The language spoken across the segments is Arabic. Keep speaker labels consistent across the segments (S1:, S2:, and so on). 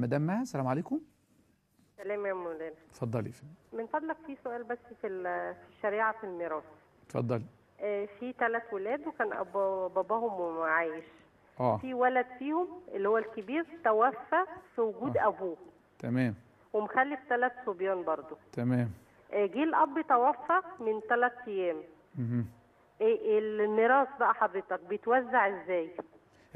S1: مدام مها السلام عليكم
S2: سلام يا مولانا اتفضلي من فضلك في سؤال بس في في الشريعه في الميراث اتفضلي آه، في ثلاث ولاد وكان باباهم عايش اه في ولد فيهم اللي هو الكبير توفى في وجود أوه. ابوه تمام ومخلف ثلاث صبيان برضه تمام آه، جه الاب توفى من ثلاث ايام اها آه، الميراث بقى حضرتك بيتوزع ازاي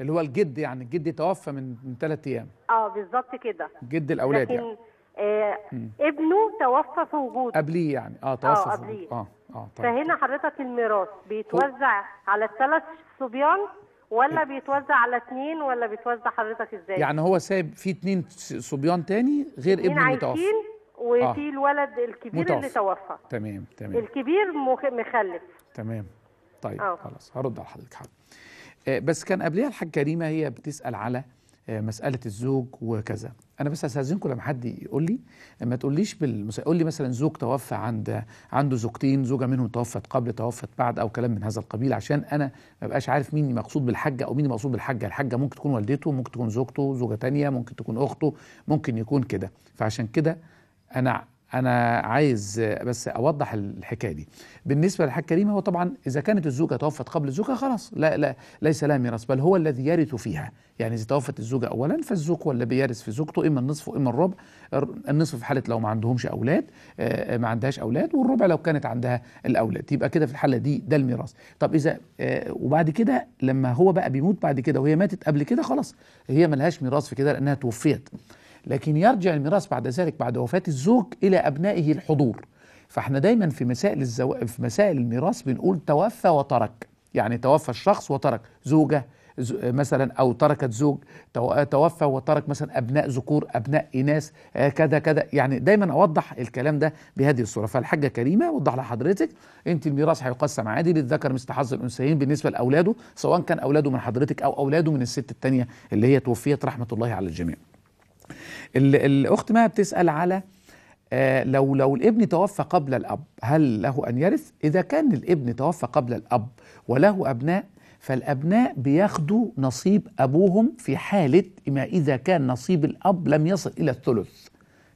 S1: اللي هو الجد يعني الجد توفى من من ثلاث ايام
S2: اه بالظبط كده
S1: جد الاولاد يعني. لكن
S2: يعني آه ابنه توفى في وجوده
S1: قبليه يعني اه توفى آه في وجوده اه اه طيب فهنا
S2: حضرتك الميراث بيتوزع على الثلاث صبيان ولا إيه. بيتوزع على اثنين ولا بيتوزع حضرتك ازاي؟ يعني
S1: هو سايب في اثنين صبيان تاني غير ابنه متوفى
S2: وفي آه. الولد الكبير متوفر. اللي توفى
S1: تمام تمام
S2: الكبير مخلف
S1: تمام طيب آه. خلاص هرد على حضرتك حاضر آه، بس كان قبلها الحاجه كريمه هي بتسال على آه، مساله الزوج وكذا انا بس استاذنكم لما حد يقول لي ما تقوليش بالمس... قول لي مثلا زوج توفى عند عنده زوجتين زوجه منهم توفت قبل توفت بعد او كلام من هذا القبيل عشان انا ما بقاش عارف مين مقصود بالحجه او مين مقصود بالحجه الحجه ممكن تكون والدته ممكن تكون زوجته زوجه تانية ممكن تكون اخته ممكن يكون كده فعشان كده انا انا عايز بس اوضح الحكايه دي بالنسبه للحاج كريم هو طبعا اذا كانت الزوجه توفت قبل الزوجه خلاص لا لا ليس لها ميراث بل هو الذي يرث فيها يعني اذا توفت الزوجه اولا فالزوج هو اللي بيرث في زوجته اما النصف واما الربع النصف في حاله لو ما عندهمش اولاد آه، آه، ما عندهاش اولاد والربع لو كانت عندها الاولاد يبقى كده في الحاله دي ده الميراث طب اذا آه، وبعد كده لما هو بقى بيموت بعد كده وهي ماتت قبل كده خلاص هي ملهاش ميراث في كده لانها توفيت لكن يرجع الميراث بعد ذلك بعد وفاة الزوج إلى أبنائه الحضور فاحنا دايما في مسائل الزو... في مسائل الميراث بنقول توفى وترك يعني توفى الشخص وترك زوجة مثلا او تركت زوج توفى وترك مثلا ابناء ذكور ابناء اناث آه، كذا كذا يعني دايما اوضح الكلام ده بهذه الصوره فالحاجه كريمه اوضح لحضرتك انت الميراث هيقسم عادي للذكر مثل حظ الانثيين بالنسبه لاولاده سواء كان اولاده من حضرتك او اولاده من الست الثانيه اللي هي توفيت رحمه الله على الجميع الاخت ما بتسال على آه، لو لو الابن توفى قبل الاب هل له ان يرث اذا كان الابن توفى قبل الاب وله ابناء فالابناء بياخدوا نصيب ابوهم في حاله ما اذا كان نصيب الاب لم يصل الى الثلث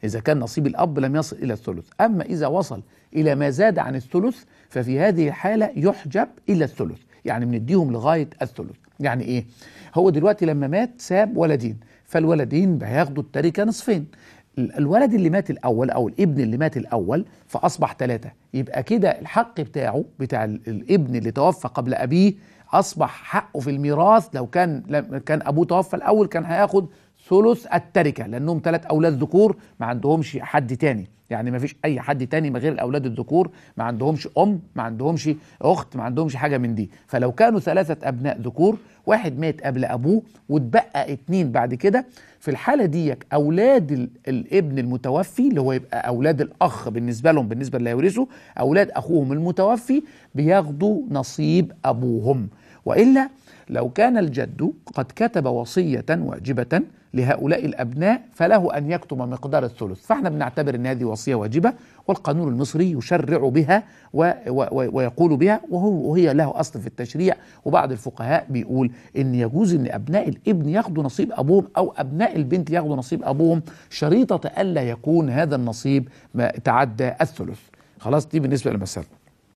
S1: اذا كان نصيب الاب لم يصل الى الثلث اما اذا وصل الى ما زاد عن الثلث ففي هذه الحاله يحجب الى الثلث يعني بنديهم لغايه الثلث يعني ايه هو دلوقتي لما مات ساب ولدين فالولدين هياخدوا التركه نصفين الولد اللي مات الاول او الابن اللي مات الاول فاصبح ثلاثه يبقى كده الحق بتاعه بتاع الابن اللي توفى قبل ابيه اصبح حقه في الميراث لو كان كان ابوه توفى الاول كان هياخد ثلث التركه لانهم ثلاث اولاد ذكور ما عندهمش حد تاني يعني ما فيش اي حد تاني غير الاولاد الذكور ما عندهمش ام ما عندهمش اخت ما عندهمش حاجه من دي فلو كانوا ثلاثه ابناء ذكور واحد مات قبل ابوه واتبقى اتنين بعد كده في الحاله دي اولاد الابن المتوفي اللي هو يبقى اولاد الاخ بالنسبه لهم بالنسبه اللي هيورثوا اولاد اخوهم المتوفي بياخدوا نصيب ابوهم والا لو كان الجد قد كتب وصيه واجبه لهؤلاء الابناء فله ان يكتب مقدار الثلث فاحنا بنعتبر ان هذه وصيه واجبه والقانون المصري يشرع بها و و و ويقول بها وهو وهي له اصل في التشريع وبعض الفقهاء بيقول ان يجوز ان ابناء الابن ياخذوا نصيب ابوهم او ابناء البنت ياخذوا نصيب ابوهم شريطه الا يكون هذا النصيب ما تعدى الثلث خلاص دي بالنسبه للمساله